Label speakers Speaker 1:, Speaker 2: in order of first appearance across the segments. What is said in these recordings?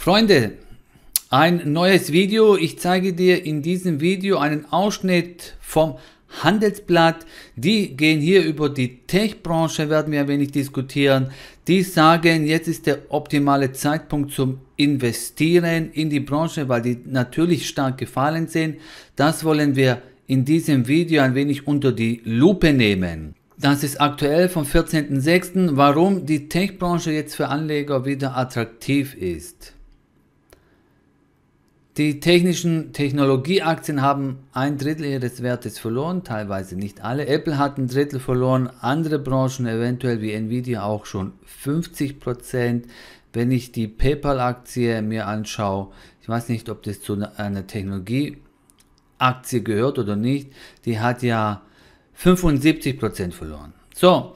Speaker 1: Freunde, ein neues Video. Ich zeige dir in diesem Video einen Ausschnitt vom Handelsblatt. Die gehen hier über die Tech-Branche, werden wir ein wenig diskutieren. Die sagen, jetzt ist der optimale Zeitpunkt zum Investieren in die Branche, weil die natürlich stark gefallen sind. Das wollen wir in diesem Video ein wenig unter die Lupe nehmen. Das ist aktuell vom 14.06., warum die Tech-Branche jetzt für Anleger wieder attraktiv ist. Die technischen Technologieaktien haben ein Drittel ihres Wertes verloren, teilweise nicht alle. Apple hat ein Drittel verloren, andere Branchen eventuell wie Nvidia auch schon 50 Prozent. Wenn ich die PayPal-Aktie mir anschaue, ich weiß nicht, ob das zu einer Technologieaktie gehört oder nicht, die hat ja 75 Prozent verloren. So,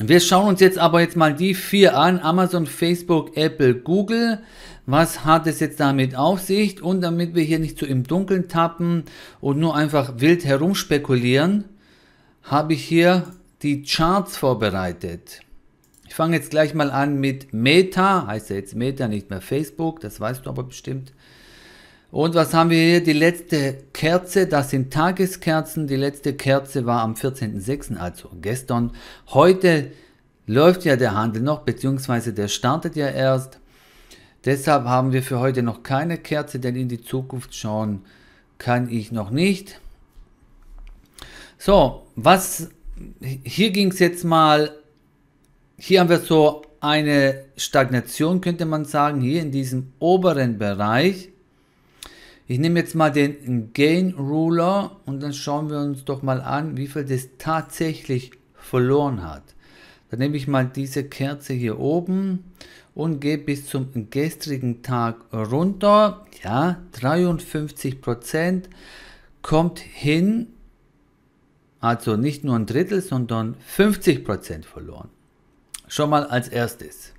Speaker 1: wir schauen uns jetzt aber jetzt mal die vier an, Amazon, Facebook, Apple, Google. Was hat es jetzt damit auf sich? Und damit wir hier nicht so im Dunkeln tappen und nur einfach wild herumspekulieren, habe ich hier die Charts vorbereitet. Ich fange jetzt gleich mal an mit Meta, heißt ja jetzt Meta, nicht mehr Facebook, das weißt du aber bestimmt. Und was haben wir hier? Die letzte Kerze, das sind Tageskerzen. Die letzte Kerze war am 14.06., also gestern. Heute läuft ja der Handel noch, beziehungsweise der startet ja erst. Deshalb haben wir für heute noch keine Kerze, denn in die Zukunft schauen kann ich noch nicht. So, was hier ging es jetzt mal, hier haben wir so eine Stagnation, könnte man sagen, hier in diesem oberen Bereich. Ich nehme jetzt mal den Gain Ruler und dann schauen wir uns doch mal an, wie viel das tatsächlich verloren hat. Dann nehme ich mal diese Kerze hier oben und gehe bis zum gestrigen Tag runter. Ja, 53% kommt hin, also nicht nur ein Drittel, sondern 50% verloren. Schon mal als erstes.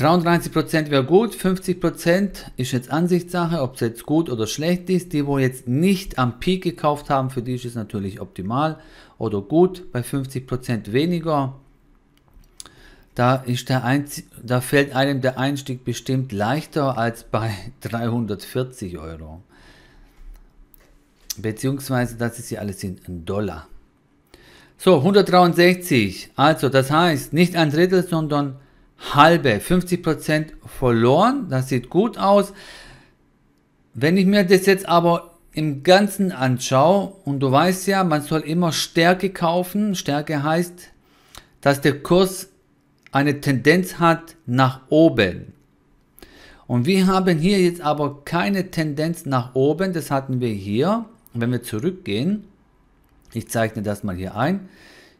Speaker 1: 33% wäre gut, 50% ist jetzt Ansichtssache, ob es jetzt gut oder schlecht ist. Die, wo jetzt nicht am Peak gekauft haben, für die ist es natürlich optimal oder gut. Bei 50% weniger, da, ist der da fällt einem der Einstieg bestimmt leichter als bei 340 Euro. Beziehungsweise, das ist ja alles in Dollar. So, 163. Also, das heißt, nicht ein Drittel, sondern halbe, 50% verloren. Das sieht gut aus. Wenn ich mir das jetzt aber im Ganzen anschaue, und du weißt ja, man soll immer Stärke kaufen. Stärke heißt, dass der Kurs eine Tendenz hat nach oben. Und wir haben hier jetzt aber keine Tendenz nach oben. Das hatten wir hier. wenn wir zurückgehen, ich zeichne das mal hier ein,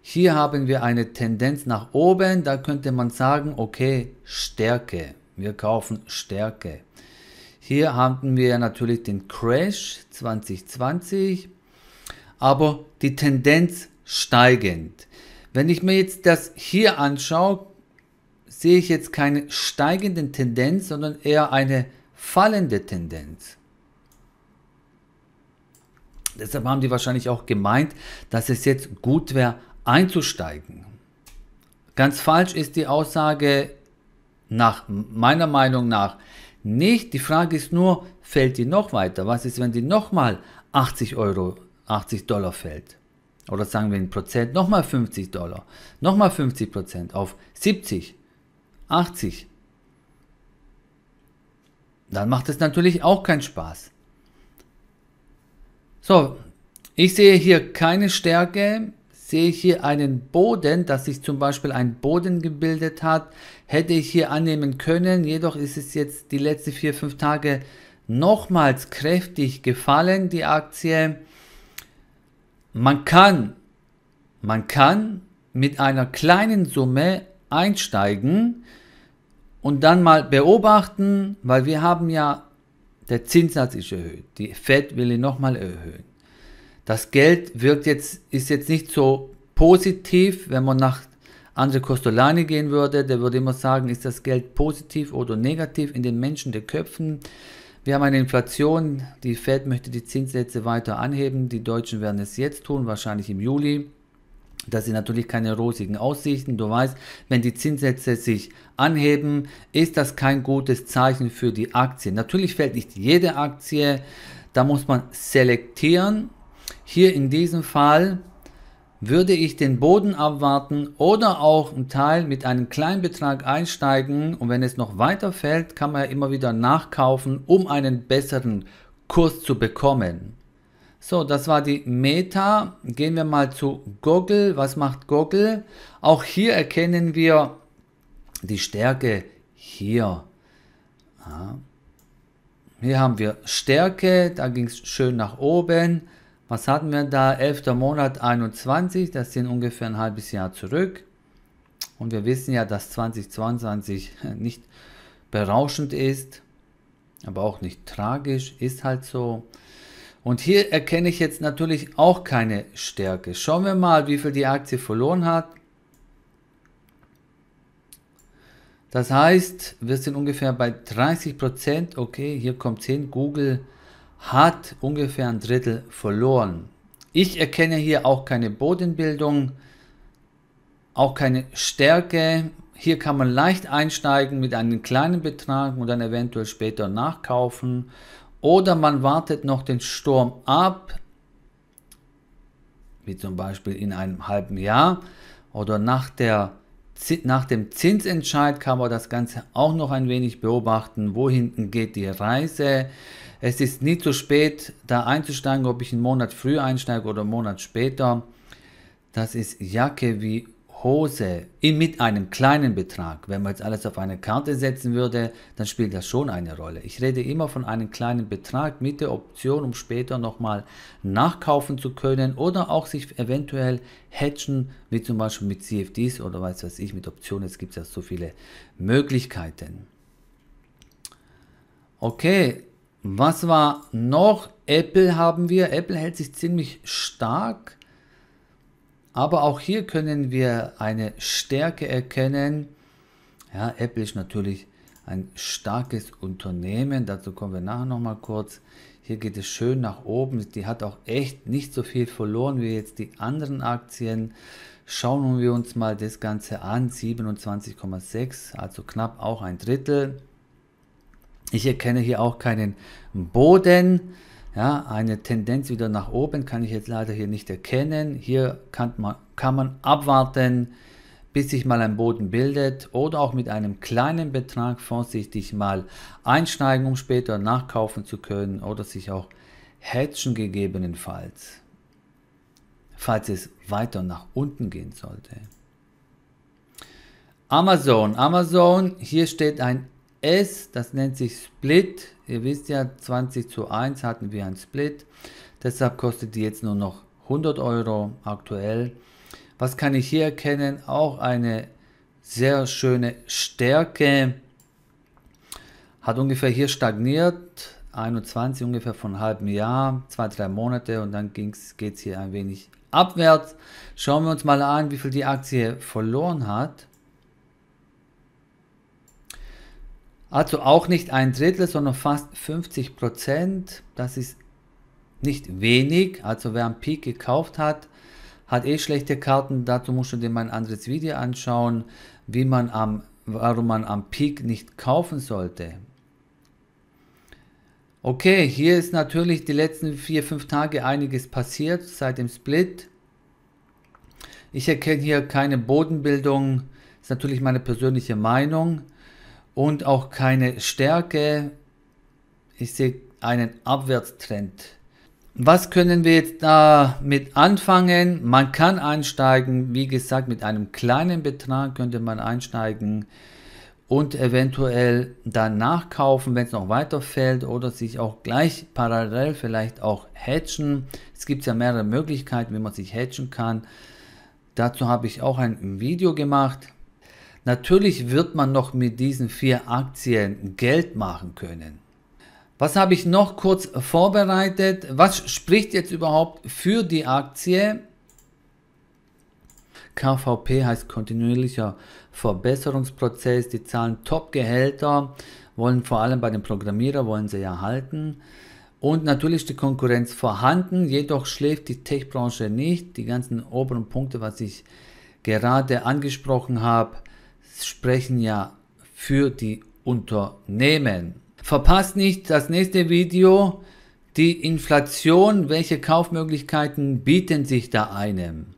Speaker 1: hier haben wir eine Tendenz nach oben, da könnte man sagen, okay, Stärke. Wir kaufen Stärke. Hier haben wir natürlich den Crash 2020, aber die Tendenz steigend. Wenn ich mir jetzt das hier anschaue, sehe ich jetzt keine steigende Tendenz, sondern eher eine fallende Tendenz. Deshalb haben die wahrscheinlich auch gemeint, dass es jetzt gut wäre, einzusteigen. Ganz falsch ist die Aussage nach meiner Meinung nach nicht. Die Frage ist nur, fällt die noch weiter? Was ist, wenn die nochmal 80 Euro, 80 Dollar fällt? Oder sagen wir in Prozent nochmal 50 Dollar, nochmal 50 Prozent auf 70, 80. Dann macht es natürlich auch keinen Spaß. So, ich sehe hier keine Stärke Sehe ich hier einen Boden, dass sich zum Beispiel ein Boden gebildet hat, hätte ich hier annehmen können, jedoch ist es jetzt die letzten vier, fünf Tage nochmals kräftig gefallen, die Aktie. Man kann, man kann mit einer kleinen Summe einsteigen und dann mal beobachten, weil wir haben ja, der Zinssatz ist erhöht, die Fed will ihn nochmal erhöhen das Geld wirkt jetzt, ist jetzt nicht so positiv, wenn man nach Andre Costolani gehen würde, der würde immer sagen, ist das Geld positiv oder negativ in den Menschen, der Köpfen. Wir haben eine Inflation, die Fed möchte die Zinssätze weiter anheben, die Deutschen werden es jetzt tun, wahrscheinlich im Juli. Das sind natürlich keine rosigen Aussichten. Du weißt, wenn die Zinssätze sich anheben, ist das kein gutes Zeichen für die Aktien. Natürlich fällt nicht jede Aktie, da muss man selektieren hier in diesem Fall würde ich den Boden abwarten oder auch einen Teil mit einem kleinen Betrag einsteigen und wenn es noch weiter fällt, kann man ja immer wieder nachkaufen, um einen besseren Kurs zu bekommen. So, das war die Meta. Gehen wir mal zu Google. Was macht Google? Auch hier erkennen wir die Stärke hier. Ja. Hier haben wir Stärke, da ging es schön nach oben. Was hatten wir da? 11. Monat 21, das sind ungefähr ein halbes Jahr zurück. Und wir wissen ja, dass 2022 nicht berauschend ist, aber auch nicht tragisch, ist halt so. Und hier erkenne ich jetzt natürlich auch keine Stärke. Schauen wir mal, wie viel die Aktie verloren hat. Das heißt, wir sind ungefähr bei 30%. Okay, hier kommt 10. Google hat ungefähr ein Drittel verloren. Ich erkenne hier auch keine Bodenbildung, auch keine Stärke. Hier kann man leicht einsteigen mit einem kleinen Betrag und dann eventuell später nachkaufen. Oder man wartet noch den Sturm ab, wie zum Beispiel in einem halben Jahr oder nach der nach dem Zinsentscheid kann man das Ganze auch noch ein wenig beobachten, wohin geht die Reise. Es ist nie zu spät, da einzusteigen, ob ich einen Monat früh einsteige oder einen Monat später. Das ist Jacke wie Hose in, mit einem kleinen Betrag. Wenn man jetzt alles auf eine Karte setzen würde, dann spielt das schon eine Rolle. Ich rede immer von einem kleinen Betrag mit der Option, um später nochmal nachkaufen zu können oder auch sich eventuell hedgen, wie zum Beispiel mit CFDs oder weiß was ich, mit Optionen. Es gibt ja so viele Möglichkeiten. Okay, was war noch? Apple haben wir. Apple hält sich ziemlich stark aber auch hier können wir eine Stärke erkennen. Ja, Apple ist natürlich ein starkes Unternehmen, dazu kommen wir nachher nochmal kurz. Hier geht es schön nach oben, die hat auch echt nicht so viel verloren wie jetzt die anderen Aktien. Schauen wir uns mal das Ganze an, 27,6, also knapp auch ein Drittel. Ich erkenne hier auch keinen Boden. Ja, eine Tendenz wieder nach oben kann ich jetzt leider hier nicht erkennen. Hier kann man, kann man abwarten, bis sich mal ein Boden bildet oder auch mit einem kleinen Betrag vorsichtig mal einsteigen, um später nachkaufen zu können oder sich auch hedgen gegebenenfalls, falls es weiter nach unten gehen sollte. Amazon. Amazon, hier steht ein S, das nennt sich Split. Ihr wisst ja, 20 zu 1 hatten wir ein Split. Deshalb kostet die jetzt nur noch 100 Euro aktuell. Was kann ich hier erkennen? Auch eine sehr schöne Stärke. Hat ungefähr hier stagniert. 21 ungefähr von einem halben Jahr, zwei, drei Monate und dann geht es hier ein wenig abwärts. Schauen wir uns mal an, wie viel die Aktie verloren hat. Also auch nicht ein Drittel, sondern fast 50 Prozent. Das ist nicht wenig. Also wer am Peak gekauft hat, hat eh schlechte Karten. Dazu musst du dir mein anderes Video anschauen, wie man am, warum man am Peak nicht kaufen sollte. Okay, hier ist natürlich die letzten vier, fünf Tage einiges passiert seit dem Split. Ich erkenne hier keine Bodenbildung. Das Ist natürlich meine persönliche Meinung und auch keine Stärke. Ich sehe einen Abwärtstrend. Was können wir jetzt damit anfangen? Man kann einsteigen, wie gesagt, mit einem kleinen Betrag könnte man einsteigen und eventuell danach kaufen, wenn es noch weiter fällt oder sich auch gleich parallel vielleicht auch hedgen. Es gibt ja mehrere Möglichkeiten, wie man sich hedgen kann. Dazu habe ich auch ein Video gemacht. Natürlich wird man noch mit diesen vier Aktien Geld machen können. Was habe ich noch kurz vorbereitet? Was spricht jetzt überhaupt für die Aktie? KVP heißt kontinuierlicher Verbesserungsprozess. Die zahlen Top-Gehälter, wollen vor allem bei den Programmierern, wollen sie ja halten. Und natürlich die Konkurrenz vorhanden, jedoch schläft die Tech-Branche nicht. Die ganzen oberen Punkte, was ich gerade angesprochen habe, sprechen ja für die Unternehmen. Verpasst nicht das nächste Video. Die Inflation, welche Kaufmöglichkeiten bieten sich da einem?